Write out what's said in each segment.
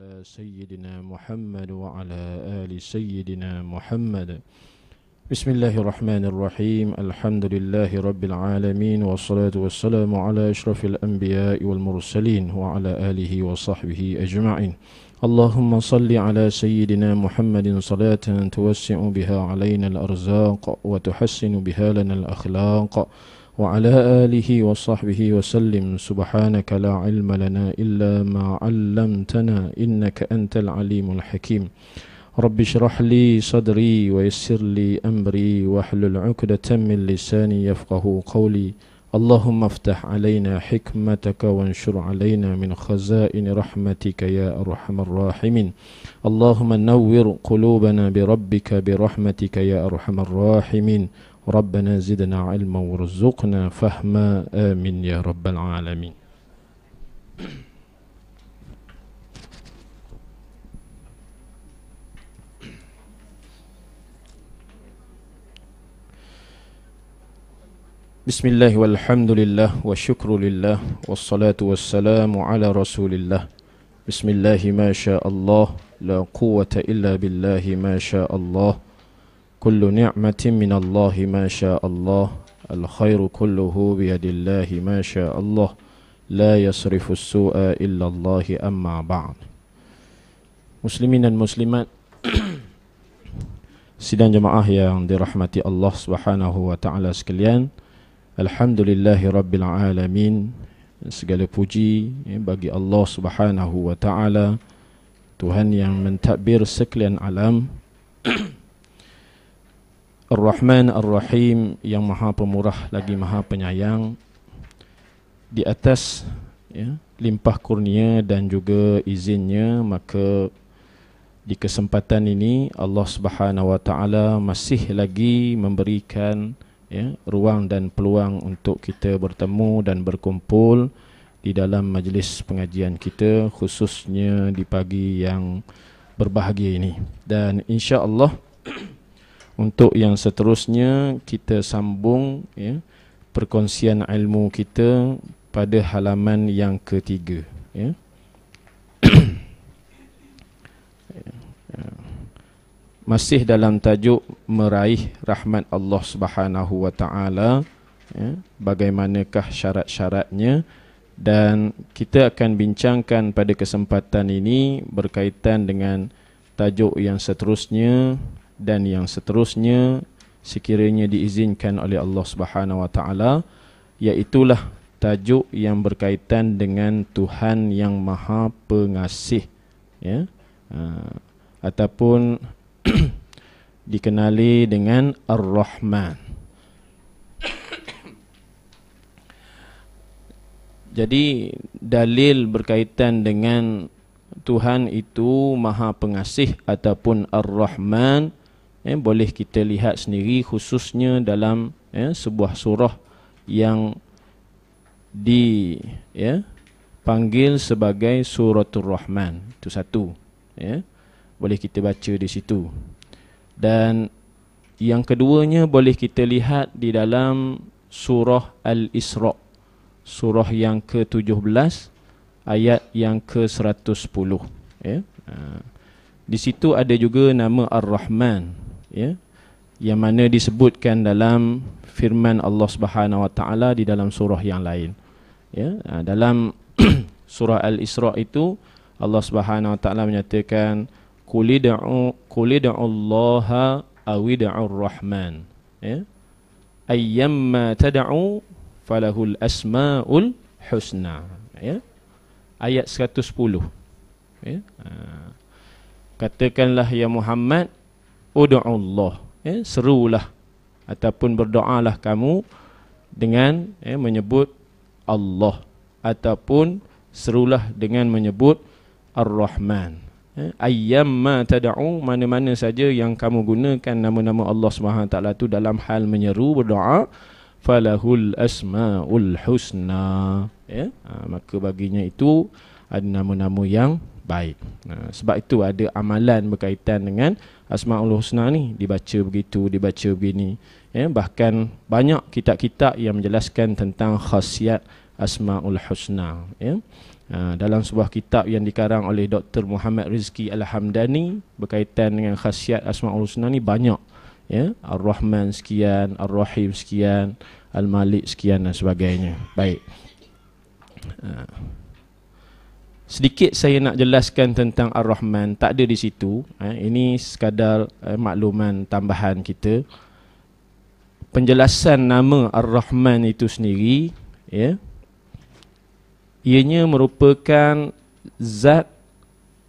على سيدنا محمد وعلى آل سيدنا محمد بسم الله الرحمن الرحيم الحمد لله رب العالمين والصلاة والسلام على أشرف الأنبياء والمرسلين وعلى آله وصحبه أجمعين اللهم صل على سيدنا محمد صلاة توسع بها علينا الأرزاق وتحسن بها لنا الأخلاق وعلى آله وصحبه وسلم سبحانك لا علم لنا إلا ما علمتنا إنك أنت العليم الحكيم رب اشرح لي صدري ويسر لي أمري واحلل عقدة من لساني يفقه قولي اللهم افتح علينا حكمتك وانشر علينا من خزائن رحمتك يا أرحم الراحمين اللهم نور قلوبنا بربك برحمتك يا أرحم الراحمين ربنا زدنا علما وارزقنا فهما آمين يا رب العالمين بسم الله والحمد لله والشكر لله والصلاة والسلام على رسول الله بسم الله ما شاء الله لا قوة إلا بالله ما شاء الله كل نعمة من الله ما شاء الله الخير كله بيد الله ما شاء الله لا يصرف السوء إلا الله أما بعد مسلمين المسلمات سيدان جماعة يا عند رحمة الله سبحانه وتعالى سكليان الحمد لله رب العالمين segala puji bagi Allah Subhanahu wa taala Tuhan yang mentadbir sekalian Ar-Rahman Ar-Rahim yang maha pemurah lagi maha penyayang di atas ya, limpah kurnia dan juga izinnya maka di kesempatan ini Allah Subhanahu Wa Taala masih lagi memberikan ya, ruang dan peluang untuk kita bertemu dan berkumpul di dalam majlis pengajian kita khususnya di pagi yang berbahagia ini dan insya-Allah untuk yang seterusnya kita sambung ya, perkongsian ilmu kita pada halaman yang ketiga ya. ya. masih dalam tajuk meraih rahmat Allah Subhanahu wa taala ya bagaimanakah syarat-syaratnya dan kita akan bincangkan pada kesempatan ini berkaitan dengan tajuk yang seterusnya dan yang seterusnya sekiranya diizinkan oleh Allah Subhanahu wa taala iaitulah tajuk yang berkaitan dengan Tuhan yang Maha Pengasih ya ha, ataupun dikenali dengan Ar-Rahman Jadi dalil berkaitan dengan Tuhan itu Maha Pengasih ataupun Ar-Rahman eh, boleh kita lihat sendiri khususnya dalam eh, sebuah surah yang di ya panggil sebagai suratul rahman itu satu ya boleh kita baca di situ dan yang keduanya boleh kita lihat di dalam surah al-isra surah yang ke-17 ayat yang ke-110 ya ah, di situ ada juga nama ar-rahman ya yang mana disebutkan dalam firman Allah Subhanahu wa taala di dalam surah yang lain ya ha, dalam surah al-Isra itu Allah Subhanahu wa taala menyatakan qulid'u qulid'u Allah awid'u Rahman ya ayyamma tad'u falahul asmaul husna ya ayat 110 ya ha, katakanlah ya Muhammad Udu'ullah eh, ya, Serulah Ataupun berdoalah kamu Dengan eh, menyebut Allah Ataupun serulah dengan menyebut Ar-Rahman Ayam ya, ma tada'u Mana-mana saja yang kamu gunakan Nama-nama Allah SWT itu dalam hal menyeru berdoa Falahul asma'ul husna ya? ha, Maka baginya itu Ada nama-nama yang baik ha, Sebab itu ada amalan berkaitan dengan Asmaul Husna ni dibaca begitu, dibaca begini. Ya, bahkan banyak kitab-kitab yang menjelaskan tentang khasiat Asmaul Husna. Ya. Ha, dalam sebuah kitab yang dikarang oleh Dr. Muhammad Rizki Al-Hamdani berkaitan dengan khasiat Asmaul Husna ni banyak. Ya. Ar-Rahman sekian, Ar-Rahim sekian, Al-Malik sekian dan sebagainya. Baik. Ha. Sedikit saya nak jelaskan tentang Ar-Rahman Tak ada di situ eh. Ini sekadar eh, makluman tambahan kita Penjelasan nama Ar-Rahman itu sendiri ya, Ianya merupakan zat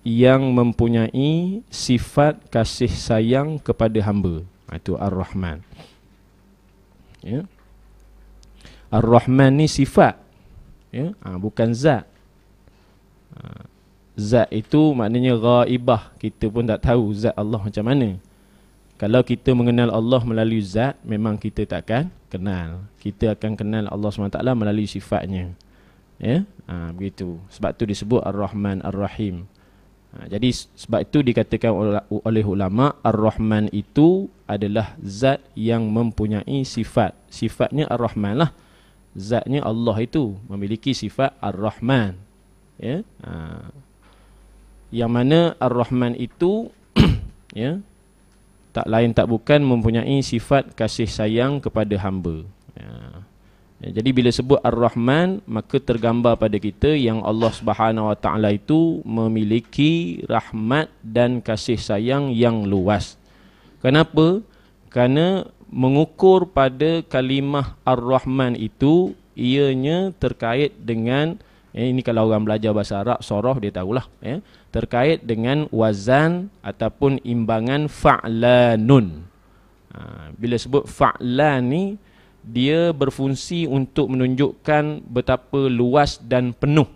yang mempunyai sifat kasih sayang kepada hamba Itu Ar-Rahman ya. Ar-Rahman ni sifat ya. Ha, bukan zat zat itu maknanya ghaibah kita pun tak tahu zat Allah macam mana kalau kita mengenal Allah melalui zat memang kita takkan kenal kita akan kenal Allah SWT melalui sifatnya ya ha, begitu sebab tu disebut ar-rahman ar-rahim ha, jadi sebab itu dikatakan oleh ulama ar-rahman itu adalah zat yang mempunyai sifat sifatnya ar-rahman lah zatnya Allah itu memiliki sifat ar-rahman ya ha yang mana Ar-Rahman itu ya tak lain tak bukan mempunyai sifat kasih sayang kepada hamba. Ya. ya jadi bila sebut Ar-Rahman maka tergambar pada kita yang Allah Subhanahu Wa Taala itu memiliki rahmat dan kasih sayang yang luas. Kenapa? Karena mengukur pada kalimah Ar-Rahman itu ianya terkait dengan Eh, ini kalau orang belajar bahasa Arab sorof dia tahulah ya terkait dengan wazan ataupun imbangan fa'lanun ha, bila sebut fa'lan ni dia berfungsi untuk menunjukkan betapa luas dan penuh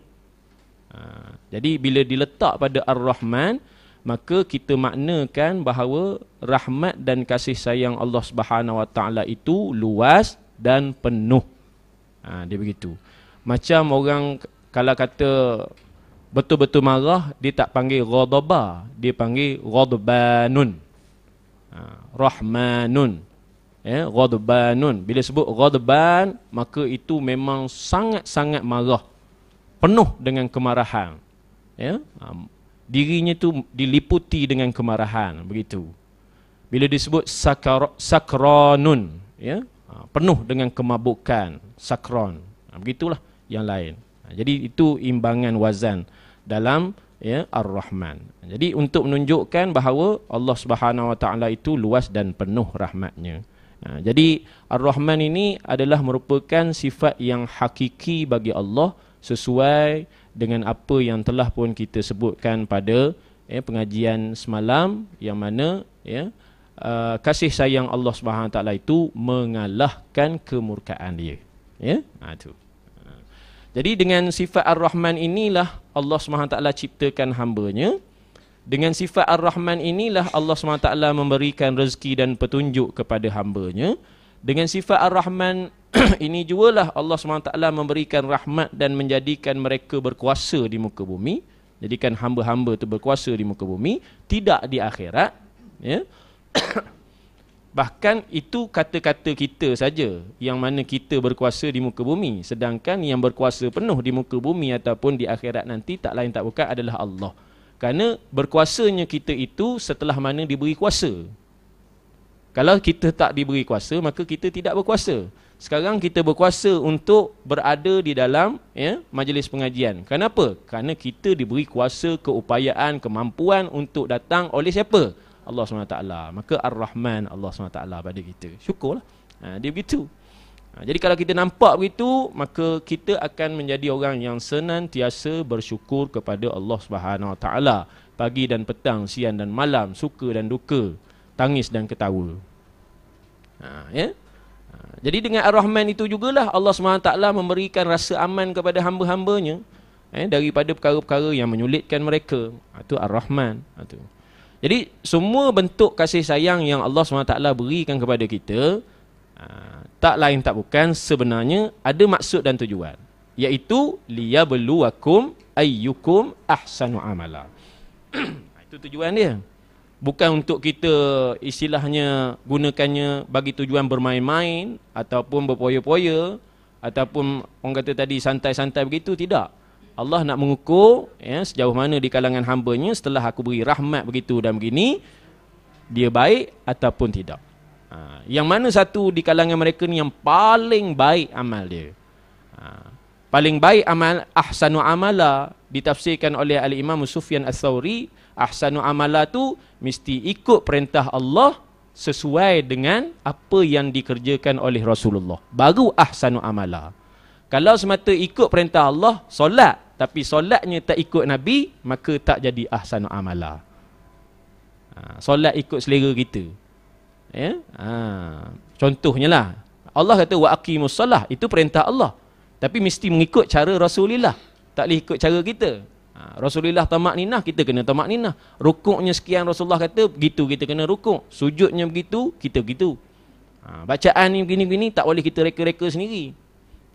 ha, jadi bila diletak pada ar-rahman maka kita maknakan bahawa rahmat dan kasih sayang Allah Subhanahu Wa Taala itu luas dan penuh. Ha, dia begitu. Macam orang kalau kata betul-betul marah dia tak panggil ghadaba dia panggil ghadbanun ah rahmanun ya ghadbanun bila sebut ghadban maka itu memang sangat-sangat marah penuh dengan kemarahan ya ha, dirinya tu diliputi dengan kemarahan begitu bila disebut sakar, sakronun ya ha, penuh dengan kemabukan sakron begitulah yang lain jadi itu imbangan wazan dalam ya Ar-Rahman. Jadi untuk menunjukkan bahawa Allah Subhanahu Wa Taala itu luas dan penuh rahmatnya. Ha, jadi Ar-Rahman ini adalah merupakan sifat yang hakiki bagi Allah sesuai dengan apa yang telah pun kita sebutkan pada ya, pengajian semalam yang mana ya, uh, kasih sayang Allah Subhanahu Wa Taala itu mengalahkan kemurkaan dia. Ya, ha, itu. Jadi dengan sifat Ar-Rahman inilah Allah SWT ciptakan hambanya. Dengan sifat Ar-Rahman inilah Allah SWT memberikan rezeki dan petunjuk kepada hambanya. Dengan sifat Ar-Rahman ini jualah Allah SWT memberikan rahmat dan menjadikan mereka berkuasa di muka bumi. Jadikan hamba-hamba itu berkuasa di muka bumi. Tidak di akhirat. Ya. Bahkan itu kata-kata kita saja yang mana kita berkuasa di muka bumi sedangkan yang berkuasa penuh di muka bumi ataupun di akhirat nanti tak lain tak bukan adalah Allah. Kerana berkuasanya kita itu setelah mana diberi kuasa. Kalau kita tak diberi kuasa maka kita tidak berkuasa. Sekarang kita berkuasa untuk berada di dalam ya majlis pengajian. Kenapa? Kerana kita diberi kuasa keupayaan kemampuan untuk datang oleh siapa? Allah SWT Maka Ar-Rahman Allah SWT pada kita Syukurlah ha, Dia begitu ha, Jadi kalau kita nampak begitu Maka kita akan menjadi orang yang senantiasa bersyukur kepada Allah SWT Pagi dan petang, siang dan malam Suka dan duka Tangis dan ketawa ha, ya? ha, Jadi dengan Ar-Rahman itu jugalah Allah SWT memberikan rasa aman kepada hamba-hambanya Eh, daripada perkara-perkara yang menyulitkan mereka. Ha, itu Ar-Rahman. Ha, jadi semua bentuk kasih sayang yang Allah SWT berikan kepada kita ah, tak lain tak bukan sebenarnya ada maksud dan tujuan iaitu liyabluwakum ayyukum ahsanu amala. Itu tujuan dia. Bukan untuk kita istilahnya gunakannya bagi tujuan bermain-main ataupun berpoya-poya ataupun orang kata tadi santai-santai begitu tidak. Allah nak mengukur ya, sejauh mana di kalangan hambanya setelah aku beri rahmat begitu dan begini dia baik ataupun tidak. Ha, yang mana satu di kalangan mereka ni yang paling baik amal dia? Ha, paling baik amal ahsanu amala ditafsirkan oleh Al Imam Sufyan Ats-Tsauri ahsanu amala tu mesti ikut perintah Allah sesuai dengan apa yang dikerjakan oleh Rasulullah. Baru ahsanu amala. Kalau semata ikut perintah Allah solat tapi solatnya tak ikut Nabi, maka tak jadi ahsan amala. Ha, solat ikut selera kita. Ya? Ha, contohnya lah, Allah kata wa wa'akimus solah, itu perintah Allah. Tapi mesti mengikut cara Rasulullah. Tak boleh ikut cara kita. Ha, Rasulullah tamak ninah, kita kena tamak ninah. Rukuknya sekian Rasulullah kata, begitu kita kena rukuk. Sujudnya begitu, kita begitu. Ha, bacaan ni begini-begini, tak boleh kita reka-reka sendiri.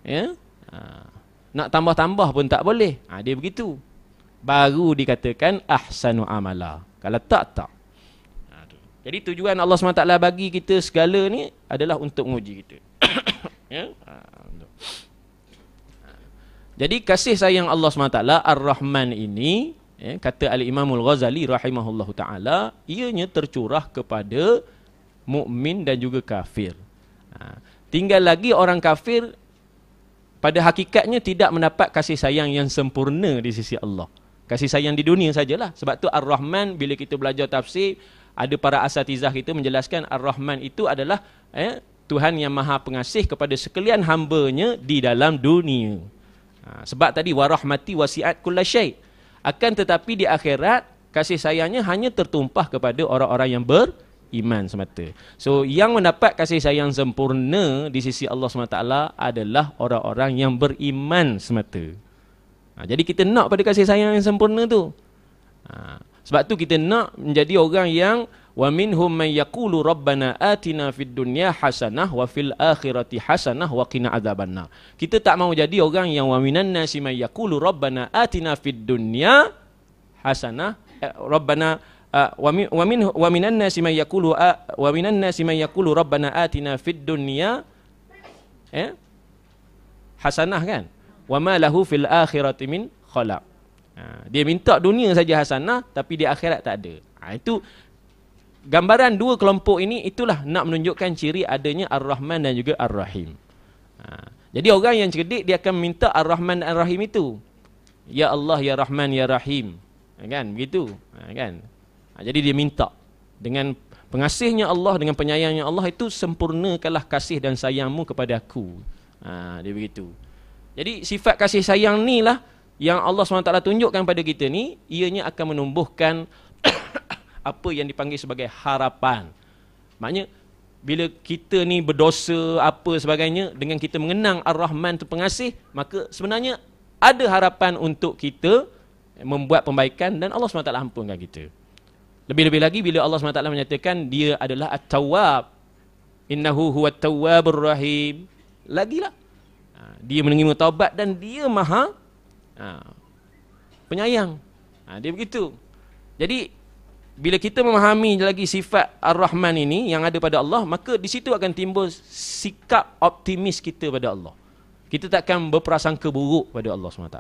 Ya? Ha, nak tambah-tambah pun tak boleh. Ha, dia begitu. Baru dikatakan ahsanu amala. Kalau tak, tak. Ha, Jadi tujuan Allah SWT bagi kita segala ni adalah untuk menguji kita. ya? Ha, ha. Jadi kasih sayang Allah SWT, Ar-Rahman ini, ya, kata Al-Imamul Ghazali rahimahullahu ta'ala, ianya tercurah kepada mukmin dan juga kafir. Ha. Tinggal lagi orang kafir pada hakikatnya tidak mendapat kasih sayang yang sempurna di sisi Allah. Kasih sayang di dunia sajalah. Sebab tu Ar-Rahman bila kita belajar tafsir, ada para asatizah kita menjelaskan Ar-Rahman itu adalah eh, Tuhan yang maha pengasih kepada sekalian hambanya di dalam dunia. Ha, sebab tadi warahmati wasiat kullasyai. Akan tetapi di akhirat, kasih sayangnya hanya tertumpah kepada orang-orang yang ber- iman semata. So yang mendapat kasih sayang sempurna di sisi Allah SWT adalah orang-orang yang beriman semata. Ha, jadi kita nak pada kasih sayang yang sempurna tu. Ha, sebab tu kita nak menjadi orang yang wa minhum man yaqulu rabbana atina fid dunya hasanah wa fil akhirati hasanah wa qina adzabannar. Kita tak mau jadi orang yang wa minan nasi man yaqulu rabbana atina fid dunya hasanah eh, rabbana Ah, wa min wa minan nasi man yaqulu ah, wa minan nasi man yaqulu rabbana atina fid dunya eh hasanah kan wa ma lahu fil akhirati min khalaq ah, dia minta dunia saja hasanah tapi di akhirat tak ada ha, itu gambaran dua kelompok ini itulah nak menunjukkan ciri adanya ar-rahman dan juga ar-rahim ha, jadi orang yang cerdik dia akan minta ar-rahman dan ar-rahim itu ya Allah ya Rahman ya Rahim kan begitu kan Ha, jadi dia minta dengan pengasihnya Allah dengan penyayangnya Allah itu sempurnakanlah kasih dan sayangmu kepada aku. Ha, dia begitu. Jadi sifat kasih sayang ni lah yang Allah SWT tunjukkan pada kita ni ianya akan menumbuhkan apa yang dipanggil sebagai harapan. Maknanya bila kita ni berdosa apa sebagainya dengan kita mengenang Ar-Rahman tu pengasih maka sebenarnya ada harapan untuk kita membuat pembaikan dan Allah SWT ampunkan kita. Lebih-lebih lagi bila Allah SWT menyatakan dia adalah At-Tawwab. Innahu huwa At-Tawwabur Rahim. Lagilah. Ha, dia menerima taubat dan dia maha ha, penyayang. Ha, dia begitu. Jadi, bila kita memahami lagi sifat Ar-Rahman ini yang ada pada Allah, maka di situ akan timbul sikap optimis kita pada Allah. Kita takkan berprasangka buruk pada Allah SWT.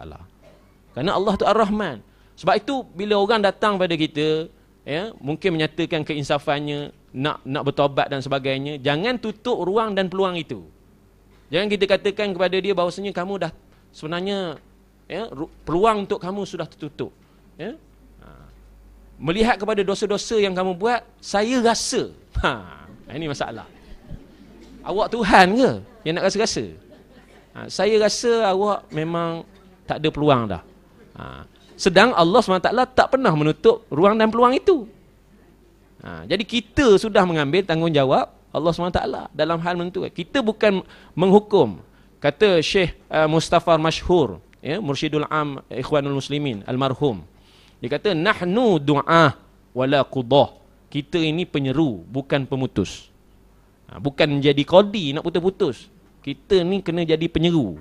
Karena Allah tu Ar-Rahman. Sebab itu, bila orang datang pada kita, ya mungkin menyatakan keinsafannya nak nak bertobat dan sebagainya jangan tutup ruang dan peluang itu jangan kita katakan kepada dia bahawasanya kamu dah sebenarnya ya peluang untuk kamu sudah tertutup ya ha. melihat kepada dosa-dosa yang kamu buat saya rasa ha ini masalah awak tuhan ke yang nak rasa-rasa ha, saya rasa awak memang tak ada peluang dah ha sedang Allah SWT tak pernah menutup ruang dan peluang itu. Ha, jadi kita sudah mengambil tanggungjawab Allah SWT dalam hal menentukan. Kita bukan menghukum. Kata Syekh uh, Mustafa Mashhur, ya, Mursyidul Am eh, Ikhwanul Muslimin, Almarhum. Dia kata, Nahnu du'ah wala qudah. Kita ini penyeru, bukan pemutus. Ha, bukan menjadi kodi nak putus-putus. Kita ni kena jadi penyeru.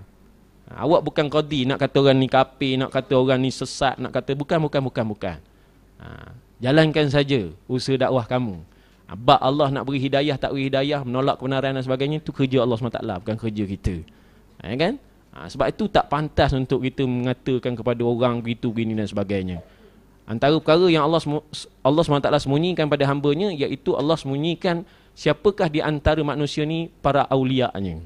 Ha, awak bukan qadi nak kata orang ni kafir, nak kata orang ni sesat, nak kata bukan bukan bukan bukan. Ha, jalankan saja usaha dakwah kamu. Abah ha, Allah nak beri hidayah tak beri hidayah, menolak kebenaran dan sebagainya itu kerja Allah SWT bukan kerja kita. ha, ya kan? Ha, sebab itu tak pantas untuk kita mengatakan kepada orang begitu gini dan sebagainya. Antara perkara yang Allah Allah SWT semunyikan pada hambanya iaitu Allah semunyikan siapakah di antara manusia ni para awliya'nya.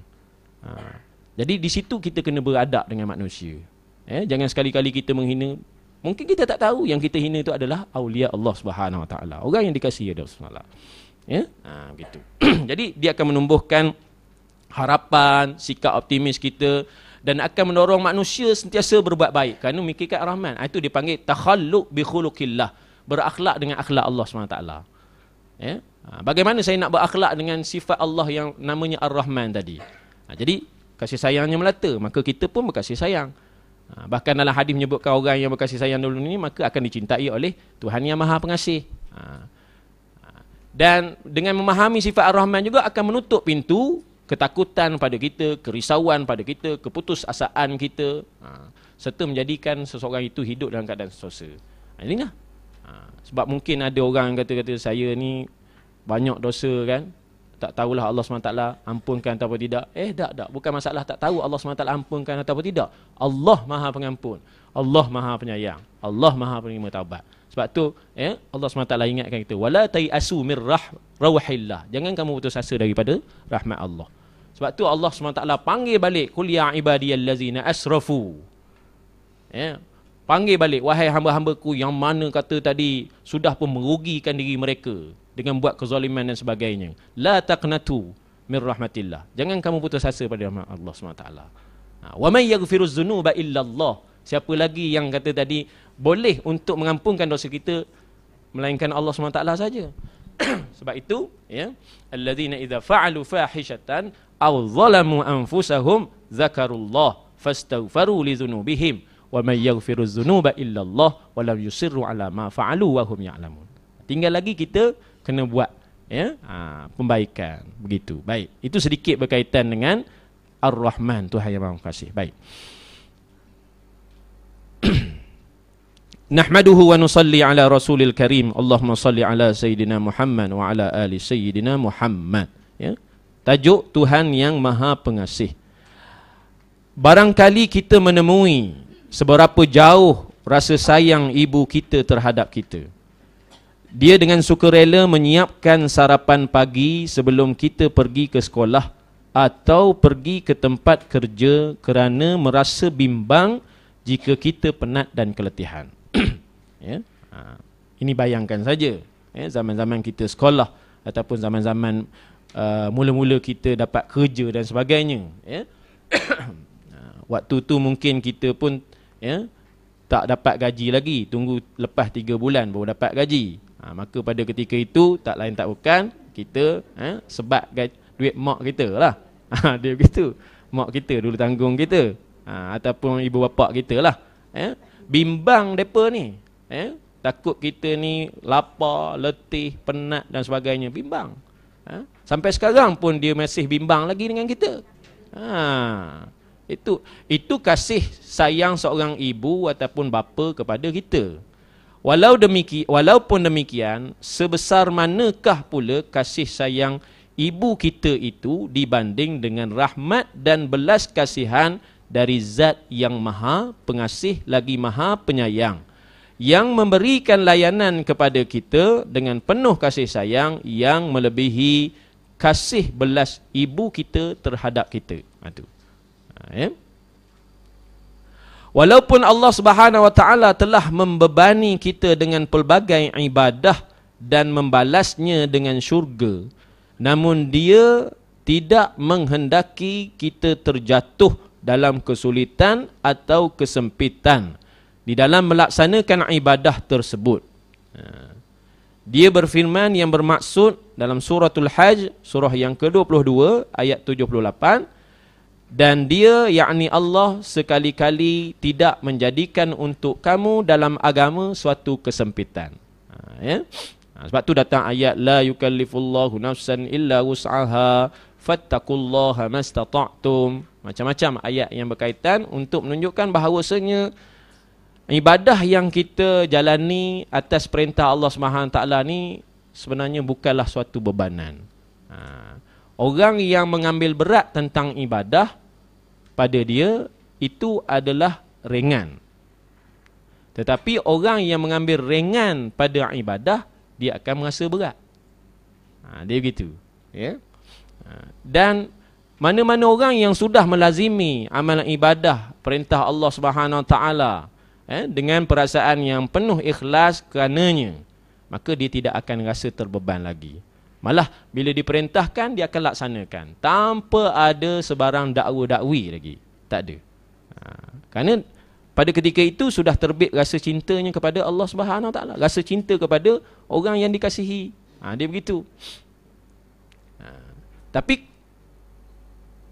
Ha, jadi di situ kita kena beradab dengan manusia. Eh, jangan sekali-kali kita menghina. Mungkin kita tak tahu yang kita hina itu adalah aulia Allah Subhanahu Wa Taala. Orang yang dikasihi ya, Allah Subhanahu Wa Taala. Ya? Ha, gitu. Jadi dia akan menumbuhkan harapan, sikap optimis kita dan akan mendorong manusia sentiasa berbuat baik kerana mikirkan rahman. Ha, itu dipanggil takhalluq bi khuluqillah, berakhlak dengan akhlak Allah Subhanahu Wa taala. Ya. Ha, bagaimana saya nak berakhlak dengan sifat Allah yang namanya Ar-Rahman tadi? Ha, jadi kasih sayangnya melata maka kita pun berkasih sayang ha, bahkan dalam hadis menyebutkan orang yang berkasih sayang dulu ni maka akan dicintai oleh Tuhan yang Maha Pengasih ha, ha. dan dengan memahami sifat Ar-Rahman juga akan menutup pintu ketakutan pada kita kerisauan pada kita keputusasaan kita ha, serta menjadikan seseorang itu hidup dalam keadaan sesosa ha, ini lah sebab mungkin ada orang kata-kata saya ni banyak dosa kan tak tahulah Allah SWT ampunkan atau tidak. Eh, tak, tak. Bukan masalah tak tahu Allah SWT ampunkan atau tidak. Allah maha pengampun. Allah maha penyayang. Allah maha penerima taubat. Sebab tu eh, Allah SWT ingatkan kita. Wala tai'asu mir rah rawahillah. Jangan kamu putus asa daripada rahmat Allah. Sebab tu Allah SWT panggil balik. Kulia ya ibadiyal lazina asrafu. Eh, panggil balik. Wahai hamba-hambaku yang mana kata tadi sudah pun merugikan diri mereka dengan buat kezaliman dan sebagainya. La taqnatu min rahmatillah. Jangan kamu putus asa pada rahmat Allah SWT. Ha, wa man yaghfiruz zunuba illallah. Siapa lagi yang kata tadi boleh untuk mengampunkan dosa kita melainkan Allah SWT saja. Sebab itu, ya, alladhina idza fa'alu fahishatan aw zalamu anfusahum zakarullah fastaghfiru li dzunubihim wa may yaghfiruz zunuba illallah wa lam yusirru ala ma fa'alu wa hum ya'lamun. Tinggal lagi kita kena buat ya ha, pembaikan begitu baik itu sedikit berkaitan dengan ar-rahman Tuhan yang Maha Kasih baik Nahmaduhu wa nusalli ala Rasulil Karim. Allahumma salli ala Sayyidina Muhammad wa ala ali Sayyidina Muhammad. Ya. Tajuk Tuhan yang Maha Pengasih. Barangkali kita menemui seberapa jauh rasa sayang ibu kita terhadap kita. Dia dengan suka rela menyiapkan sarapan pagi sebelum kita pergi ke sekolah atau pergi ke tempat kerja kerana merasa bimbang jika kita penat dan keletihan. ya. Ha. Ini bayangkan saja ya zaman-zaman kita sekolah ataupun zaman-zaman uh, mula-mula kita dapat kerja dan sebagainya ya. Ha, waktu tu mungkin kita pun ya tak dapat gaji lagi tunggu lepas tiga bulan baru dapat gaji ha, Maka pada ketika itu Tak lain tak bukan Kita ha, Sebab duit mak kita lah ha, Dia begitu Mak kita dulu tanggung kita ha, Ataupun ibu bapa kita lah ha, Bimbang mereka ni ha, Takut kita ni lapar, letih, penat dan sebagainya Bimbang ha, Sampai sekarang pun dia masih bimbang lagi dengan kita ha, itu itu kasih sayang seorang ibu ataupun bapa kepada kita. Walau demiki, walaupun demikian, sebesar manakah pula kasih sayang ibu kita itu dibanding dengan rahmat dan belas kasihan dari zat yang maha pengasih lagi maha penyayang yang memberikan layanan kepada kita dengan penuh kasih sayang yang melebihi kasih belas ibu kita terhadap kita. Aduh. Ha, ha, ya? Walaupun Allah Subhanahu Wa Taala telah membebani kita dengan pelbagai ibadah dan membalasnya dengan syurga, namun Dia tidak menghendaki kita terjatuh dalam kesulitan atau kesempitan di dalam melaksanakan ibadah tersebut. Ha. Dia berfirman yang bermaksud dalam suratul Hajj surah yang ke-22 ayat 78 dan dia yakni Allah sekali-kali tidak menjadikan untuk kamu dalam agama suatu kesempitan ha, ya ha, sebab tu datang ayat la yukallifullahu nafsan illa wus'aha fattaqullaha mastata'tum macam-macam ayat yang berkaitan untuk menunjukkan bahawasanya ibadah yang kita jalani atas perintah Allah S.W.T taala ni sebenarnya bukanlah suatu bebanan ha. Orang yang mengambil berat tentang ibadah pada dia itu adalah ringan. Tetapi orang yang mengambil ringan pada ibadah dia akan merasa berat. Ha, dia begitu. Ya? Ha, dan mana-mana orang yang sudah melazimi amalan ibadah perintah Allah Subhanahu taala eh, dengan perasaan yang penuh ikhlas kerananya maka dia tidak akan rasa terbeban lagi Malah bila diperintahkan dia akan laksanakan tanpa ada sebarang dakwa dakwi lagi. Tak ada. Ha. Karena pada ketika itu sudah terbit rasa cintanya kepada Allah Subhanahu taala, rasa cinta kepada orang yang dikasihi. Ha, dia begitu. Ha. Tapi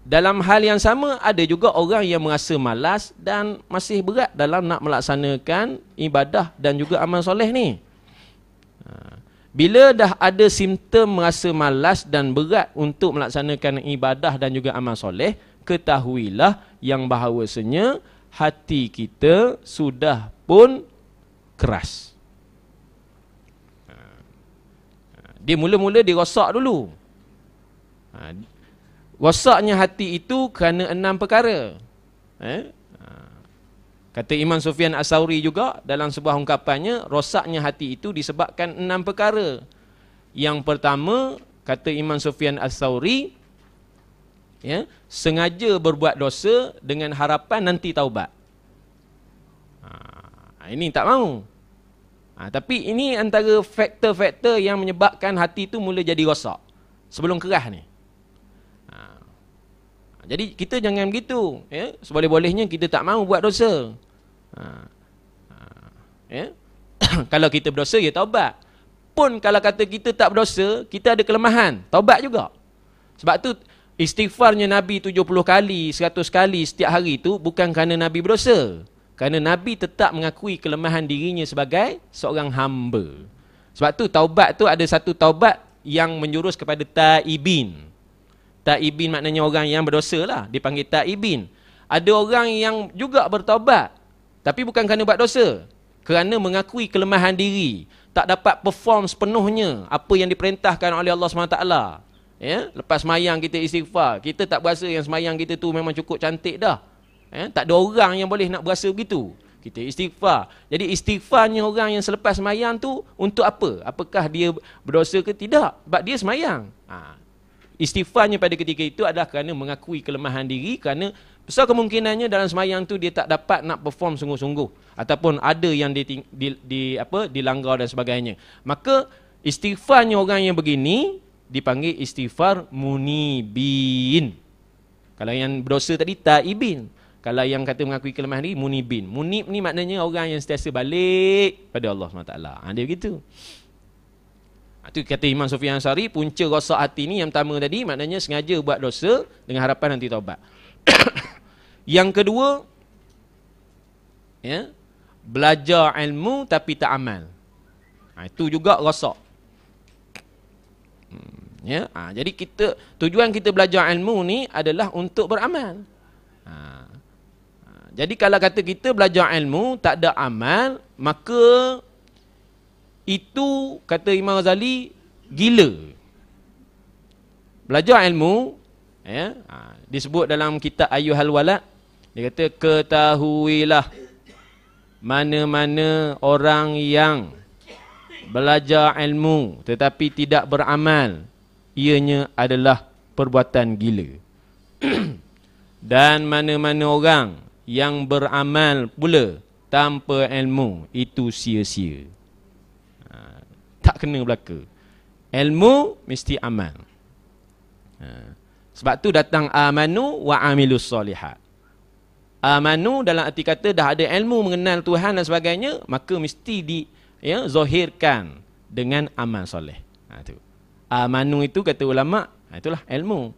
dalam hal yang sama ada juga orang yang merasa malas dan masih berat dalam nak melaksanakan ibadah dan juga amal soleh ni. Ha. Bila dah ada simptom merasa malas dan berat untuk melaksanakan ibadah dan juga amal soleh, ketahuilah yang bahawasanya hati kita sudah pun keras. Dia mula-mula dirosak dulu. Ha, rosaknya hati itu kerana enam perkara. Eh? Kata Imam Sufyan Asauri juga dalam sebuah ungkapannya, rosaknya hati itu disebabkan enam perkara. Yang pertama, kata Imam Sufyan Asauri, ya, sengaja berbuat dosa dengan harapan nanti taubat. Ha, ini tak mau. Ha, tapi ini antara faktor-faktor yang menyebabkan hati itu mula jadi rosak. Sebelum kerah ni jadi kita jangan begitu ya seboleh-bolehnya kita tak mau buat dosa ha. Ha. ya kalau kita berdosa ya taubat pun kalau kata kita tak berdosa kita ada kelemahan taubat juga sebab tu istighfarnya nabi 70 kali 100 kali setiap hari tu bukan kerana nabi berdosa kerana nabi tetap mengakui kelemahan dirinya sebagai seorang hamba sebab tu taubat tu ada satu taubat yang menjurus kepada taibin Taibin maknanya orang yang berdosa lah. Dia panggil Taibin. Ada orang yang juga bertobat. Tapi bukan kerana buat dosa. Kerana mengakui kelemahan diri. Tak dapat perform sepenuhnya apa yang diperintahkan oleh Allah SWT. Ya? Lepas semayang kita istighfar. Kita tak berasa yang semayang kita tu memang cukup cantik dah. Ya? Tak ada orang yang boleh nak berasa begitu. Kita istighfar. Jadi istighfarnya orang yang selepas semayang tu untuk apa? Apakah dia berdosa ke tidak? Sebab dia semayang. Haa istighfarnya pada ketika itu adalah kerana mengakui kelemahan diri kerana besar kemungkinannya dalam semayang tu dia tak dapat nak perform sungguh-sungguh ataupun ada yang di, di, di apa dilanggar dan sebagainya maka istighfarnya orang yang begini dipanggil istighfar munibin kalau yang berdosa tadi taibin kalau yang kata mengakui kelemahan diri munibin munib ni maknanya orang yang sentiasa balik pada Allah Subhanahu taala ha, dia begitu itu ha, kata Imam Sufi Ansari, punca rasa hati ni yang pertama tadi, maknanya sengaja buat dosa dengan harapan nanti taubat. yang kedua, ya, belajar ilmu tapi tak amal. Ha, itu juga rosak. Hmm, ya, ha, jadi kita tujuan kita belajar ilmu ni adalah untuk beramal. Ha, ha, jadi kalau kata kita belajar ilmu tak ada amal, maka itu kata Imam Ghazali gila. Belajar ilmu ya, ha, disebut dalam kitab Ayyuhal Walad dia kata ketahuilah mana-mana orang yang belajar ilmu tetapi tidak beramal ianya adalah perbuatan gila. Dan mana-mana orang yang beramal pula tanpa ilmu itu sia-sia kena belaka. Ilmu mesti amal. Ha. Sebab tu datang amanu wa amilus solihat. Amanu dalam arti kata dah ada ilmu mengenal Tuhan dan sebagainya, maka mesti di ya zahirkan dengan amal soleh. Ha tu. Amanu itu kata ulama, ha, itulah ilmu.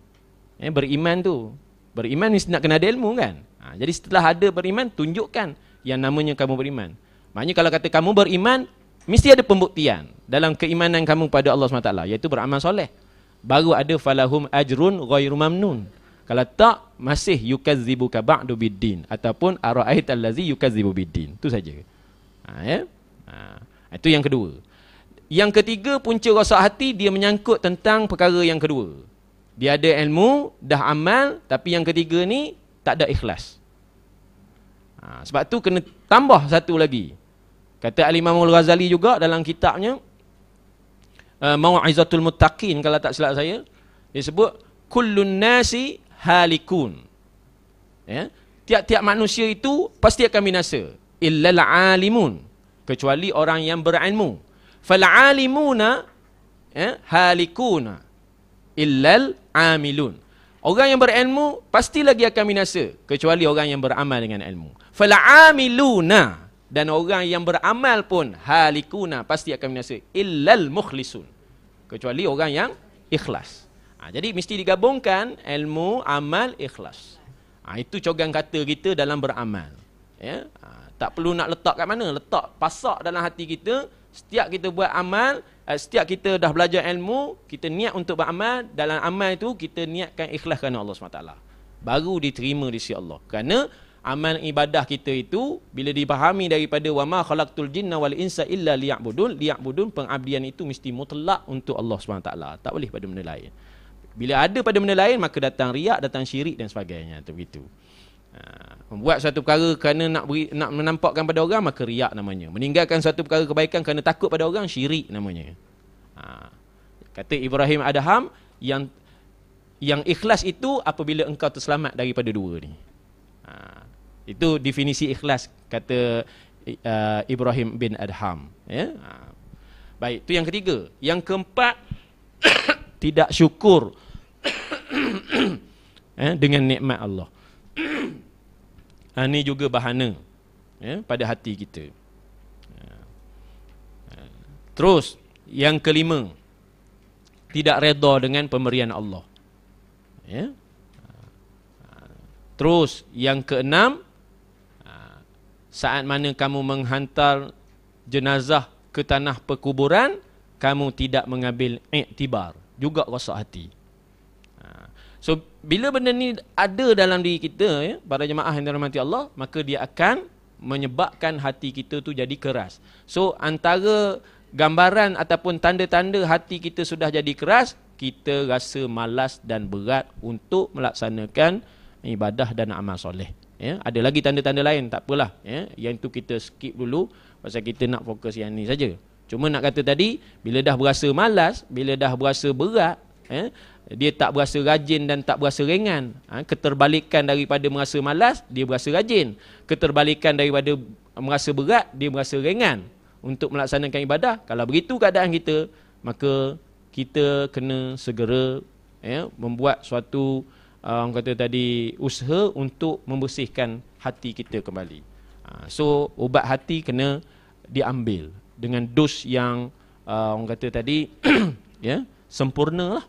Ya, beriman tu. Beriman mesti nak kena ada ilmu kan? Ha, jadi setelah ada beriman tunjukkan yang namanya kamu beriman. Maknanya kalau kata kamu beriman, Mesti ada pembuktian dalam keimanan kamu pada Allah SWT iaitu beramal soleh. Baru ada falahum ajrun ghairu mamnun. Kalau tak masih yukazzibuka ba'du biddin ataupun ara'ait allazi yukazibu biddin. Itu saja. Ha, ya? ha, itu yang kedua. Yang ketiga punca rasa hati dia menyangkut tentang perkara yang kedua. Dia ada ilmu, dah amal tapi yang ketiga ni tak ada ikhlas. Ha, sebab tu kena tambah satu lagi. Kata Al-Imamul Ghazali juga dalam kitabnya uh, Mau'izatul Muttaqin kalau tak silap saya Dia sebut Kullun nasi halikun ya? Tiap-tiap manusia itu pasti akan binasa Illal alimun Kecuali orang yang berilmu Fal alimuna ya? halikuna Illal amilun Orang yang berilmu pasti lagi akan binasa Kecuali orang yang beramal dengan ilmu Fal amiluna dan orang yang beramal pun halikuna pasti akan binasa illal mukhlisun kecuali orang yang ikhlas ha, jadi mesti digabungkan ilmu amal ikhlas ha, itu cogan kata kita dalam beramal ya ha, tak perlu nak letak kat mana letak pasak dalam hati kita setiap kita buat amal eh, setiap kita dah belajar ilmu kita niat untuk beramal dalam amal itu kita niatkan ikhlas kerana Allah SWT baru diterima di sisi Allah kerana amal ibadah kita itu bila dipahami daripada wama khalaqtul jinna wal insa illa liya'budun liya'budun pengabdian itu mesti mutlak untuk Allah SWT tak boleh pada benda lain bila ada pada benda lain maka datang riak datang syirik dan sebagainya itu begitu ha, membuat satu perkara kerana nak beri, nak menampakkan pada orang maka riak namanya meninggalkan satu perkara kebaikan kerana takut pada orang syirik namanya ha, kata Ibrahim Adham yang yang ikhlas itu apabila engkau terselamat daripada dua ni ha, itu definisi ikhlas kata uh, Ibrahim bin Adham. Ya? Baik, itu yang ketiga. Yang keempat, tidak syukur eh, dengan nikmat Allah. Ini ha, juga bahana ya, pada hati kita. Terus, yang kelima, tidak reda dengan pemberian Allah. Ya? Terus, yang keenam, saat mana kamu menghantar jenazah ke tanah perkuburan, kamu tidak mengambil iktibar. Juga rosak hati. Ha. So, bila benda ni ada dalam diri kita, ya, para jemaah yang dirahmati Allah, maka dia akan menyebabkan hati kita tu jadi keras. So, antara gambaran ataupun tanda-tanda hati kita sudah jadi keras, kita rasa malas dan berat untuk melaksanakan ibadah dan amal soleh ya ada lagi tanda-tanda lain tak apalah ya yang tu kita skip dulu pasal kita nak fokus yang ni saja cuma nak kata tadi bila dah berasa malas bila dah berasa berat ya dia tak berasa rajin dan tak berasa ringan ha, keterbalikan daripada merasa malas dia berasa rajin keterbalikan daripada merasa berat dia merasa ringan untuk melaksanakan ibadah kalau begitu keadaan kita maka kita kena segera ya membuat suatu uh, orang kata tadi usaha untuk membersihkan hati kita kembali. Uh, so ubat hati kena diambil dengan dos yang uh, orang kata tadi ya yeah, sempurna lah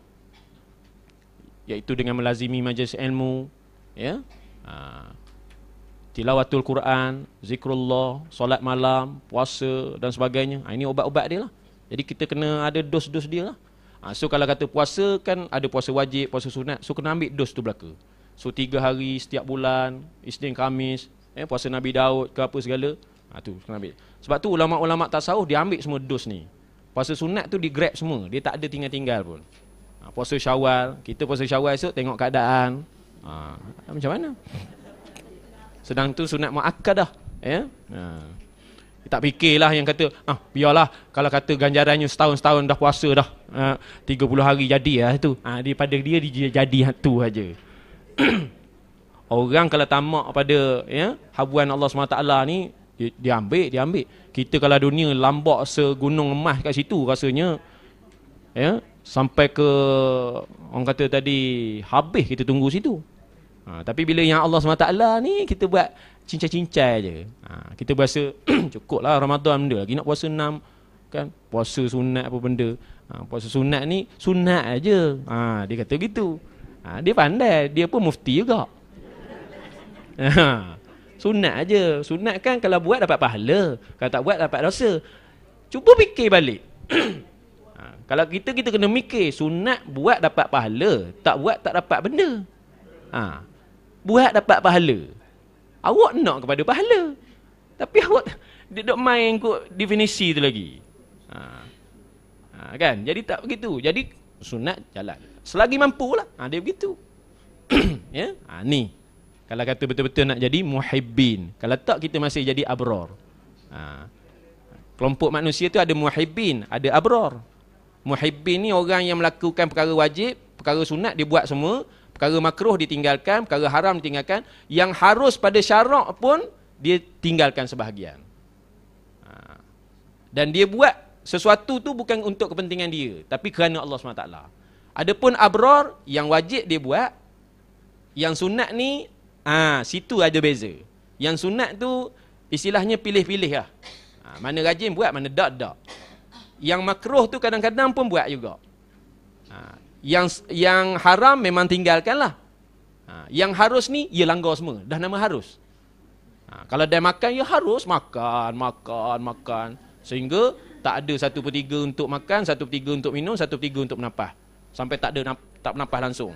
iaitu dengan melazimi majlis ilmu ya yeah, uh, tilawatul Quran, zikrullah, solat malam, puasa dan sebagainya. ini ubat-ubat dia lah. Jadi kita kena ada dos-dos dia lah ha, So kalau kata puasa kan ada puasa wajib, puasa sunat So kena ambil dos tu belaka So tiga hari setiap bulan, Isnin, Khamis, eh, puasa Nabi Daud ke apa segala ha, tu kena ambil Sebab tu ulama-ulama tasawuf dia ambil semua dos ni Puasa sunat tu di grab semua, dia tak ada tinggal-tinggal pun ha, Puasa syawal, kita puasa syawal esok tengok keadaan ha, Macam mana? Sedang tu sunat mu'akkadah ya? Yeah? Ha tak fikirlah yang kata ah biarlah kalau kata ganjarannya setahun-setahun dah puasa dah ah, uh, 30 hari jadi lah tu ah, daripada dia dia jadi tu aja orang kalau tamak pada ya habuan Allah SWT ni dia, dia ambil dia ambil kita kalau dunia lambak segunung emas kat situ rasanya ya sampai ke orang kata tadi habis kita tunggu situ ha, tapi bila yang Allah SWT ni kita buat cincai-cincai je. Ha, kita berasa cukup lah Ramadan benda lagi nak puasa enam kan puasa sunat apa benda ha, puasa sunat ni sunat aja ha, dia kata begitu. ha, dia pandai dia pun mufti juga ha, sunat aja sunat kan kalau buat dapat pahala kalau tak buat dapat dosa cuba fikir balik ha, kalau kita kita kena mikir sunat buat dapat pahala tak buat tak dapat benda ha, buat dapat pahala Awak nak kepada pahala. Tapi awak duduk main kot definisi tu lagi. Ha. ha. Kan? Jadi tak begitu. Jadi sunat jalan. Selagi mampu lah. Ha, dia begitu. ya? Ha, ni. Kalau kata betul-betul nak jadi muhibbin. Kalau tak kita masih jadi abror. Ha. Kelompok manusia tu ada muhibbin, ada abror. Muhibbin ni orang yang melakukan perkara wajib, perkara sunat dia buat semua perkara makruh ditinggalkan, perkara haram ditinggalkan, yang harus pada syarak pun dia tinggalkan sebahagian. Ha. Dan dia buat sesuatu tu bukan untuk kepentingan dia, tapi kerana Allah SWT. Adapun abror yang wajib dia buat, yang sunat ni, ah ha, situ ada beza. Yang sunat tu istilahnya pilih-pilih lah. Ha, mana rajin buat, mana tak, tak. Yang makruh tu kadang-kadang pun buat juga. Ha, yang yang haram memang tinggalkanlah. Ha, yang harus ni ia ya langgar semua. Dah nama harus. Ha, kalau dia makan ya harus makan, makan, makan sehingga tak ada satu per tiga untuk makan, satu per tiga untuk minum, satu per tiga untuk menapah. Sampai tak ada tak menapah langsung.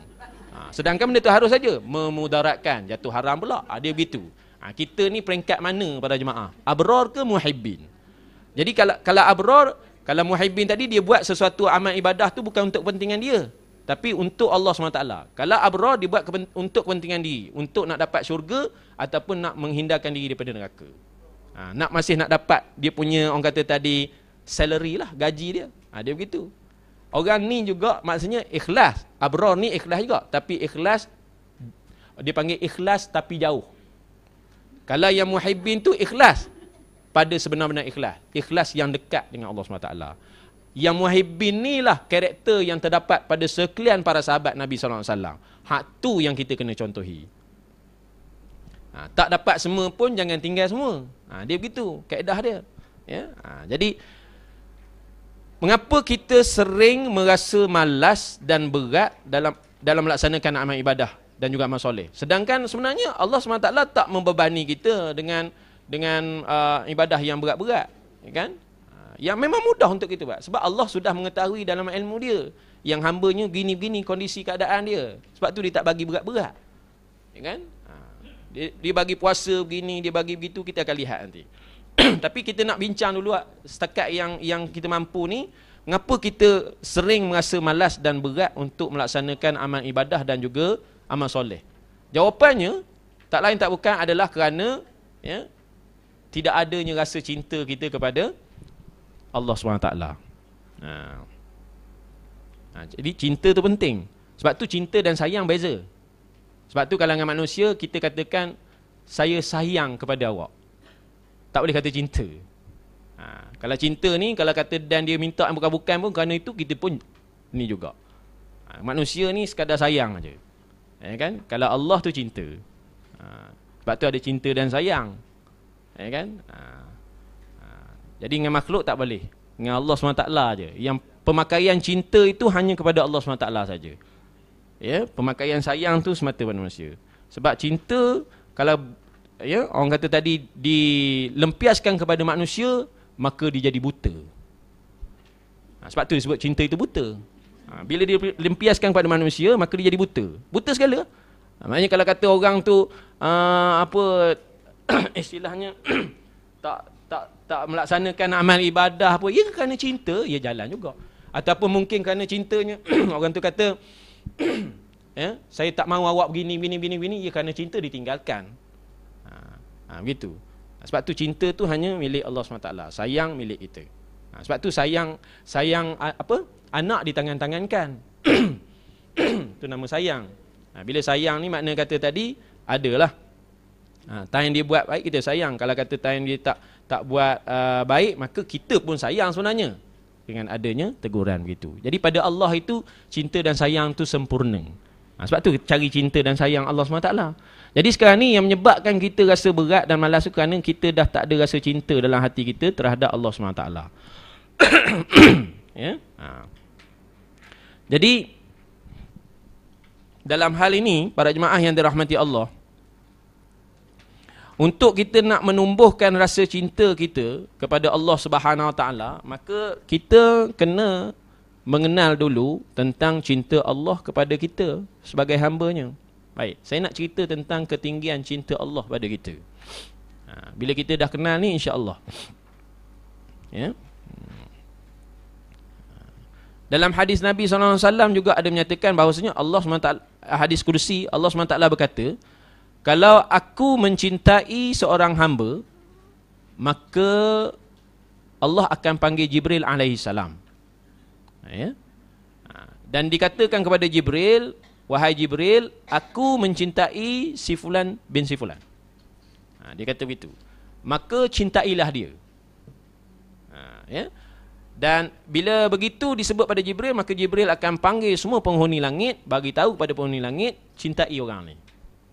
Ha, sedangkan benda tu harus saja memudaratkan, jatuh haram pula. Ha, dia begitu. Ha, kita ni peringkat mana pada jemaah? Abror ke muhibbin? Jadi kalau kalau abror kalau muhibbin tadi dia buat sesuatu amal ibadah tu bukan untuk kepentingan dia. Tapi untuk Allah SWT. Kalau abrah dia buat untuk kepentingan diri. Untuk nak dapat syurga ataupun nak menghindarkan diri daripada neraka. Ha, nak masih nak dapat dia punya orang kata tadi salary lah gaji dia. Ha, dia begitu. Orang ni juga maksudnya ikhlas. Abrah ni ikhlas juga. Tapi ikhlas dia panggil ikhlas tapi jauh. Kalau yang muhibbin tu ikhlas pada sebenar-benar ikhlas. Ikhlas yang dekat dengan Allah SWT. Yang muhibbin ni lah karakter yang terdapat pada sekalian para sahabat Nabi SAW. Hak tu yang kita kena contohi. Ha, tak dapat semua pun jangan tinggal semua. Ha, dia begitu, kaedah dia. Ya? Ha, jadi, mengapa kita sering merasa malas dan berat dalam dalam melaksanakan amal ibadah dan juga amal soleh? Sedangkan sebenarnya Allah SWT tak membebani kita dengan dengan uh, ibadah yang berat-berat ya kan uh, yang memang mudah untuk kita buat sebab Allah sudah mengetahui dalam ilmu dia yang hambanya gini-gini kondisi keadaan dia sebab tu dia tak bagi berat-berat ya kan uh, dia, dia bagi puasa begini dia bagi begitu kita akan lihat nanti tapi kita nak bincang dulu lah, setakat yang yang kita mampu ni mengapa kita sering merasa malas dan berat untuk melaksanakan amal ibadah dan juga amal soleh jawapannya tak lain tak bukan adalah kerana ya tidak adanya rasa cinta kita kepada Allah SWT nah. Nah, Jadi cinta tu penting Sebab tu cinta dan sayang beza Sebab tu kalangan manusia kita katakan Saya sayang kepada awak Tak boleh kata cinta nah, ha, Kalau cinta ni kalau kata dan dia minta bukan-bukan pun Kerana itu kita pun ni juga nah, ha, Manusia ni sekadar sayang aja. Ya eh, kan? Kalau Allah tu cinta nah, ha, Sebab tu ada cinta dan sayang ya kan ha. Ha. jadi dengan makhluk tak boleh dengan Allah SWT je yang pemakaian cinta itu hanya kepada Allah SWT saja ya pemakaian sayang tu semata pada manusia sebab cinta kalau ya orang kata tadi dilempiaskan kepada manusia maka dia jadi buta ha. sebab tu disebut cinta itu buta ha. bila dia lempiaskan kepada manusia maka dia jadi buta buta segala Maknanya kalau kata orang tu uh, apa istilahnya tak tak tak melaksanakan amal ibadah apa ya kerana cinta ya jalan juga ataupun mungkin kerana cintanya orang tu kata ya saya tak mahu awak begini begini begini begini ya kerana cinta ditinggalkan ha, ha begitu ha, sebab tu cinta tu hanya milik Allah SWT sayang milik kita ha, sebab tu sayang sayang apa anak di tangan-tangankan tu nama sayang ha, bila sayang ni makna kata tadi adalah Ha, time dia buat baik kita sayang. Kalau kata time dia tak tak buat uh, baik maka kita pun sayang sebenarnya dengan adanya teguran begitu. Jadi pada Allah itu cinta dan sayang tu sempurna. Ha, sebab tu cari cinta dan sayang Allah SWT Jadi sekarang ni yang menyebabkan kita rasa berat dan malas tu kerana kita dah tak ada rasa cinta dalam hati kita terhadap Allah SWT ya? ha. Jadi dalam hal ini para jemaah yang dirahmati Allah untuk kita nak menumbuhkan rasa cinta kita kepada Allah Subhanahu Wa Taala maka kita kena mengenal dulu tentang cinta Allah kepada kita sebagai hamba-Nya. baik saya nak cerita tentang ketinggian cinta Allah pada kita ha, bila kita dah kenal ni insyaallah ya dalam hadis Nabi SAW juga ada menyatakan bahawasanya Allah SWT, hadis kursi, Allah Taala berkata, kalau aku mencintai seorang hamba, maka Allah akan panggil Jibril alaihi Ya. Dan dikatakan kepada Jibril, wahai Jibril, aku mencintai si fulan bin si fulan. Ha, dia kata begitu. Maka cintailah dia. Ha, ya. Dan bila begitu disebut pada Jibril, maka Jibril akan panggil semua penghuni langit bagi tahu kepada penghuni langit cintai orang ni.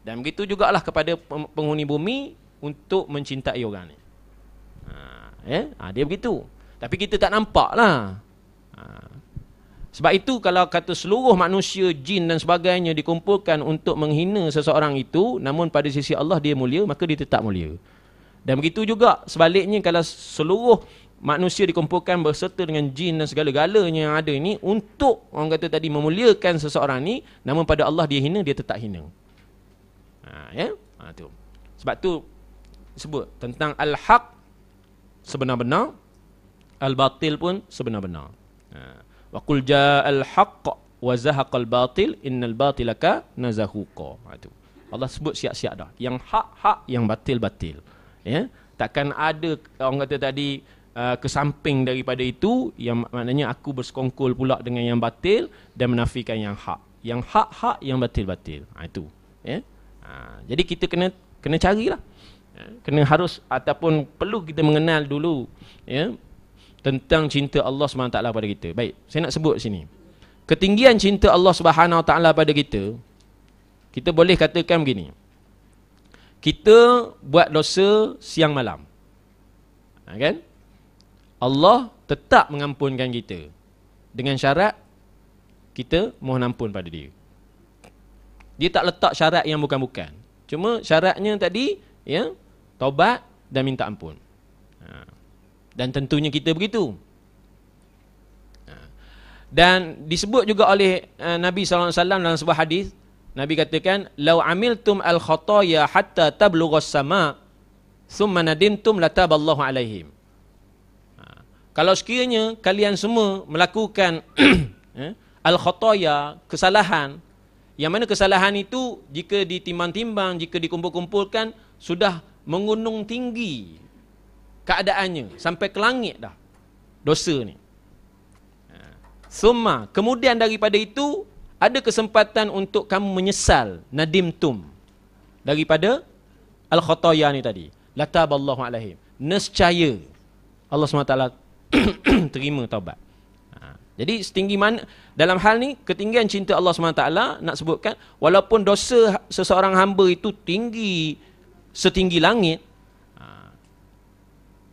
Dan begitu juga lah kepada penghuni bumi untuk mencintai orang ni. Ha, eh? ha, dia begitu. Tapi kita tak nampak lah. Ha. Sebab itu kalau kata seluruh manusia, jin dan sebagainya dikumpulkan untuk menghina seseorang itu, namun pada sisi Allah dia mulia, maka dia tetap mulia. Dan begitu juga sebaliknya kalau seluruh manusia dikumpulkan berserta dengan jin dan segala-galanya yang ada ini untuk orang kata tadi memuliakan seseorang ni namun pada Allah dia hina dia tetap hina ha, ya ha, tu sebab tu sebut tentang al-haq sebenar-benar al-batil pun sebenar-benar ha. wa qul ja'al haqq wa zahaqa al-batil innal batilaka nazahuqa ha, tu Allah sebut siap-siap dah yang hak-hak yang batil-batil ya takkan ada orang kata tadi Uh, kesamping daripada itu yang maknanya aku bersekongkol pula dengan yang batil dan menafikan yang hak yang hak-hak yang batil-batil ha, itu yeah? Ha, jadi kita kena kena carilah. Ya, kena harus ataupun perlu kita mengenal dulu ya tentang cinta Allah SWT pada kita. Baik, saya nak sebut sini. Ketinggian cinta Allah Subhanahu Taala pada kita, kita boleh katakan begini. Kita buat dosa siang malam. Ha, kan? Allah tetap mengampunkan kita dengan syarat kita mohon ampun pada dia. Dia tak letak syarat yang bukan-bukan. Cuma syaratnya tadi, ya, taubat dan minta ampun. Ha. Dan tentunya kita begitu. Ha. Dan disebut juga oleh eh, Nabi SAW dalam sebuah hadis, Nabi katakan, "Lau amiltum al-khataya hatta tablugha sama thumma nadimtum taballahu alaihim." Ha. Kalau sekiranya kalian semua melakukan eh, al-khataya, kesalahan, yang mana kesalahan itu jika ditimbang-timbang, jika dikumpul-kumpulkan sudah mengunung tinggi keadaannya sampai ke langit dah dosa ni. Ha. Summa, kemudian daripada itu ada kesempatan untuk kamu menyesal nadim tum daripada al khotoya ni tadi. Lataballahu alaihim. Nescaya Allah SWT terima taubat. Jadi setinggi mana dalam hal ni ketinggian cinta Allah SWT nak sebutkan walaupun dosa seseorang hamba itu tinggi setinggi langit ha,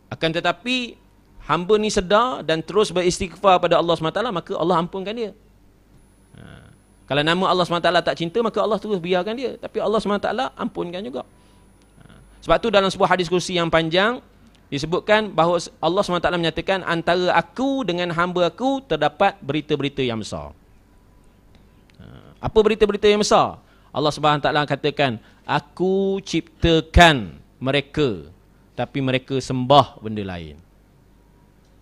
akan tetapi hamba ni sedar dan terus beristighfar pada Allah SWT maka Allah ampunkan dia. Ha, kalau nama Allah SWT tak cinta maka Allah terus biarkan dia tapi Allah SWT ampunkan juga. Ha, sebab tu dalam sebuah hadis kursi yang panjang disebutkan bahawa Allah SWT menyatakan antara aku dengan hamba aku terdapat berita-berita yang besar. Ha, apa berita-berita yang besar? Allah SWT katakan, aku ciptakan mereka tapi mereka sembah benda lain.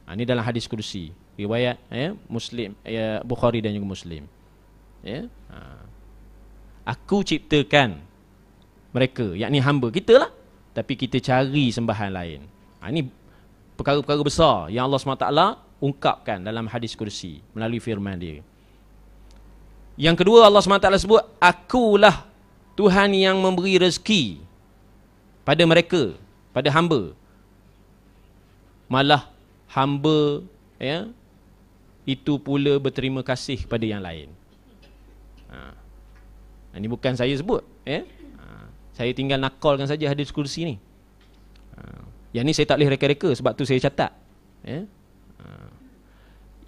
Ha, ini dalam hadis kursi, riwayat ya, Muslim, ya, Bukhari dan juga Muslim. Ya? Ha. Aku ciptakan mereka, yakni hamba kita lah. Tapi kita cari sembahan lain. Ha, ini perkara-perkara besar yang Allah SWT ungkapkan dalam hadis kursi melalui firman dia. Yang kedua Allah SWT sebut, Akulah Tuhan yang memberi rezeki pada mereka, pada hamba. Malah hamba ya, itu pula berterima kasih kepada yang lain. Ha. Ini bukan saya sebut. Ya. Ha. Saya tinggal nakalkan saja hadis kursi ni. Ha. Yang ni saya tak boleh reka-reka sebab tu saya catat. Ya.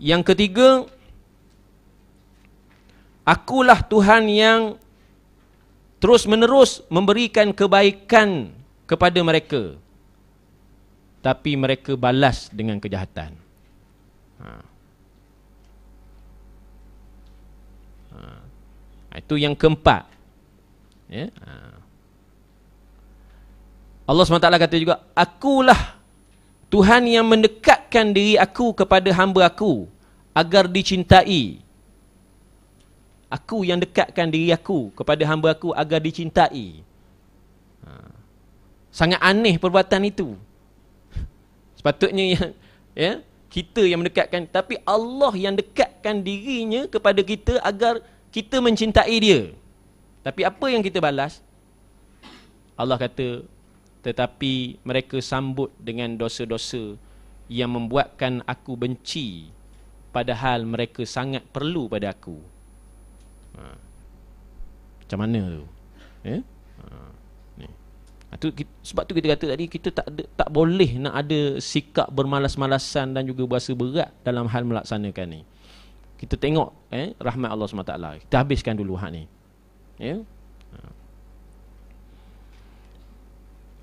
Yang ketiga akulah Tuhan yang terus-menerus memberikan kebaikan kepada mereka. Tapi mereka balas dengan kejahatan. Ha. Ha. Ha. Itu yang keempat. Ya. Ha. Allah SWT kata juga, Akulah Tuhan yang mendekatkan diri aku kepada hamba aku agar dicintai. Aku yang dekatkan diri aku kepada hamba aku agar dicintai. Ha. Sangat aneh perbuatan itu. Sepatutnya yang, ya, kita yang mendekatkan, tapi Allah yang dekatkan dirinya kepada kita agar kita mencintai dia. Tapi apa yang kita balas? Allah kata, tetapi mereka sambut dengan dosa-dosa yang membuatkan aku benci padahal mereka sangat perlu pada aku. Ha. Macam mana tu? Eh? Ha. Ni. Ha, tu, sebab tu kita kata tadi kita tak ada, tak boleh nak ada sikap bermalas-malasan dan juga berasa berat dalam hal melaksanakan ni. Kita tengok eh rahmat Allah SWT Kita habiskan dulu hak ni. Ya.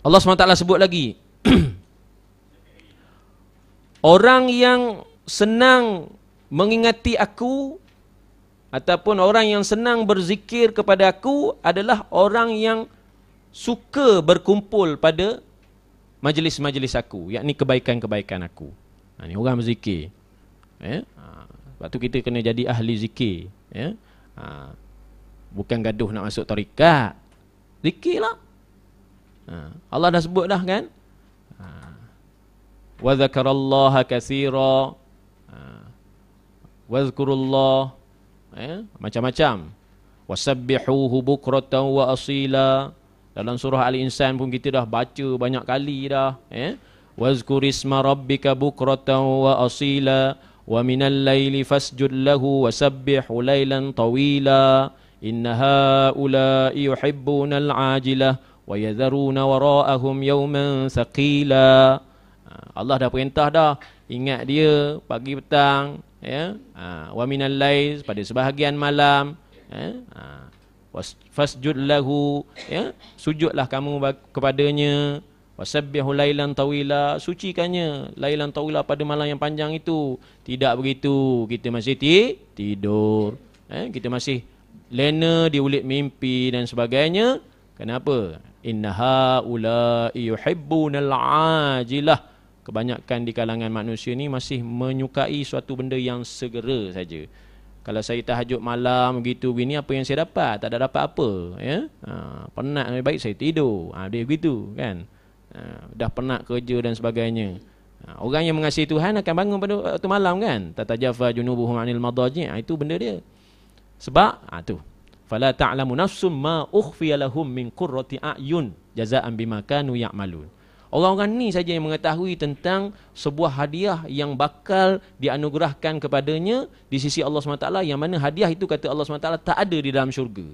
Allah SWT sebut lagi Orang yang senang mengingati aku Ataupun orang yang senang berzikir kepada aku Adalah orang yang suka berkumpul pada majlis-majlis aku Ini kebaikan-kebaikan aku ha, Ini orang berzikir eh? ha, Sebab tu kita kena jadi ahli zikir eh? ha, Bukan gaduh nak masuk tarikat Zikirlah Ha. Allah dah sebut dah kan? Ha. Wa zakarallaha kasira, ha. Wa zkurullah. macam-macam. Wasabbihuhu bukratan wa asila. Dalam surah Al-Insan pun kita dah baca banyak kali dah, eh. Wa zkurisma rabbika bukratan wa asila. Wa minal laili fasjud lahu wasabbihu lailan tawila. Inna haula'i al 'ajilah. وَيَذَرُونَ وَرَاءَهُمْ يَوْمًا سَقِيلًا Allah dah perintah dah ingat dia pagi petang ya ha wa minal lail pada sebahagian malam ya ha wasjud lahu ya sujudlah kamu kepadanya wasabbihu lailan tawila sucikannya lailan tawila pada malam yang panjang itu tidak begitu kita masih ti tidur ya kita masih lena diulit mimpi dan sebagainya kenapa inna haula'i yuhibbunal 'ajilah kebanyakan di kalangan manusia ni masih menyukai suatu benda yang segera saja kalau saya tahajud malam gitu, begini apa yang saya dapat tak ada dapat apa ya ha, penat lebih baik saya tidur ha, dia begitu kan ha, dah penat kerja dan sebagainya ha, orang yang mengasihi Tuhan akan bangun pada waktu malam kan tatajafa junubuhum 'anil madaji ha, itu benda dia sebab ha, tu fala ta'lamu nafsum ma ukhfiya lahum min qurrati a'yun jazaan bima kanu ya'malun. Orang-orang ni saja yang mengetahui tentang sebuah hadiah yang bakal dianugerahkan kepadanya di sisi Allah SWT yang mana hadiah itu kata Allah SWT tak ada di dalam syurga.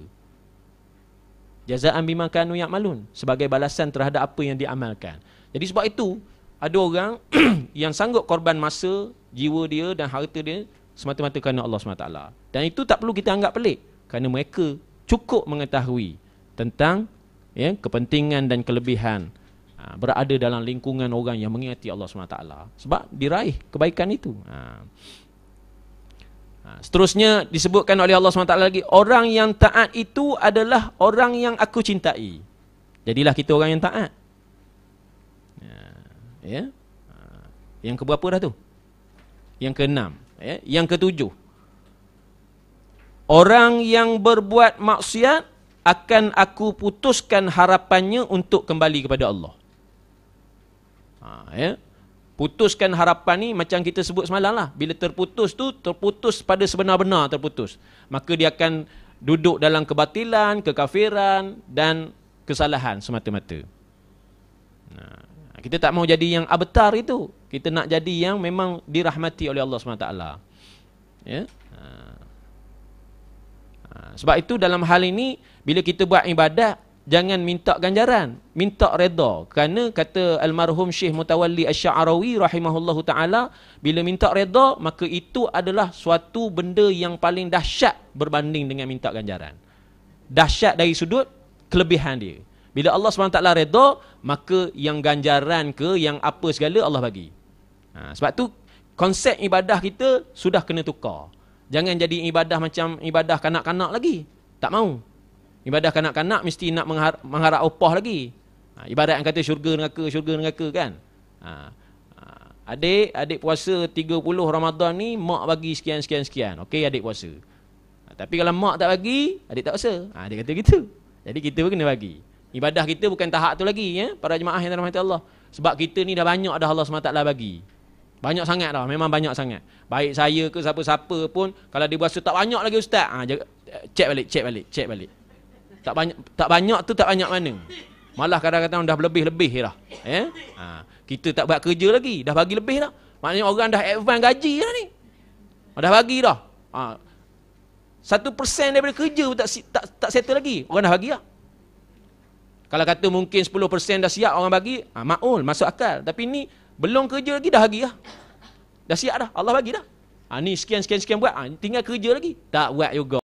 Jazaan bima kanu ya'malun sebagai balasan terhadap apa yang diamalkan. Jadi sebab itu ada orang yang sanggup korban masa, jiwa dia dan harta dia semata-mata kerana Allah SWT. Dan itu tak perlu kita anggap pelik kerana mereka cukup mengetahui tentang ya kepentingan dan kelebihan ha, berada dalam lingkungan orang yang mengingati Allah SWT sebab diraih kebaikan itu ha. Ha, seterusnya disebutkan oleh Allah SWT lagi orang yang taat itu adalah orang yang aku cintai jadilah kita orang yang taat ha, ya, ya. yang keberapa dah tu yang keenam ya yang ketujuh Orang yang berbuat maksiat akan aku putuskan harapannya untuk kembali kepada Allah. Ha, ya? Putuskan harapan ni macam kita sebut semalam lah. Bila terputus tu, terputus pada sebenar-benar terputus. Maka dia akan duduk dalam kebatilan, kekafiran dan kesalahan semata-mata. Nah, ha, kita tak mau jadi yang abetar itu. Kita nak jadi yang memang dirahmati oleh Allah SWT. Ya? Ha. Ha, sebab itu dalam hal ini bila kita buat ibadat jangan minta ganjaran, minta redha. Kerana kata almarhum Syekh Mutawalli Asy-Sya'rawi rahimahullahu taala, bila minta redha maka itu adalah suatu benda yang paling dahsyat berbanding dengan minta ganjaran. Dahsyat dari sudut kelebihan dia. Bila Allah SWT redha, maka yang ganjaran ke, yang apa segala Allah bagi. Ha, sebab tu konsep ibadah kita sudah kena tukar. Jangan jadi ibadah macam ibadah kanak-kanak lagi. Tak mau. Ibadah kanak-kanak mesti nak menghar- mengharap upah lagi. Ha, ibarat yang kata syurga neraka, syurga neraka kan. Ha, ha. adik, adik puasa 30 Ramadan ni, mak bagi sekian-sekian-sekian. Okey, adik puasa. Ha, tapi kalau mak tak bagi, adik tak puasa. Ha, adik kata gitu. Jadi kita pun kena bagi. Ibadah kita bukan tahap tu lagi, ya. Para jemaah yang dalam hati Allah. Sebab kita ni dah banyak dah Allah SWT bagi. Banyak sangat dah, memang banyak sangat. Baik saya ke siapa-siapa pun, kalau dia berasa tak banyak lagi ustaz, ha, cek balik, cek balik, cek balik. Tak banyak tak banyak tu tak banyak mana. Malah kadang-kadang dah lebih-lebih dah. Eh? Ha, kita tak buat kerja lagi, dah bagi lebih dah. Maknanya orang dah advance gaji dah ni. Dah bagi dah. Ha, satu persen daripada kerja pun tak, tak, tak settle lagi. Orang dah bagi lah. Kalau kata mungkin 10% dah siap orang bagi, ha, maul, masuk akal. Tapi ni belum kerja lagi dah lagi lah. Dah siap dah. Allah bagi dah. Ha, sekian-sekian-sekian buat. Ha, tinggal kerja lagi. Tak buat juga.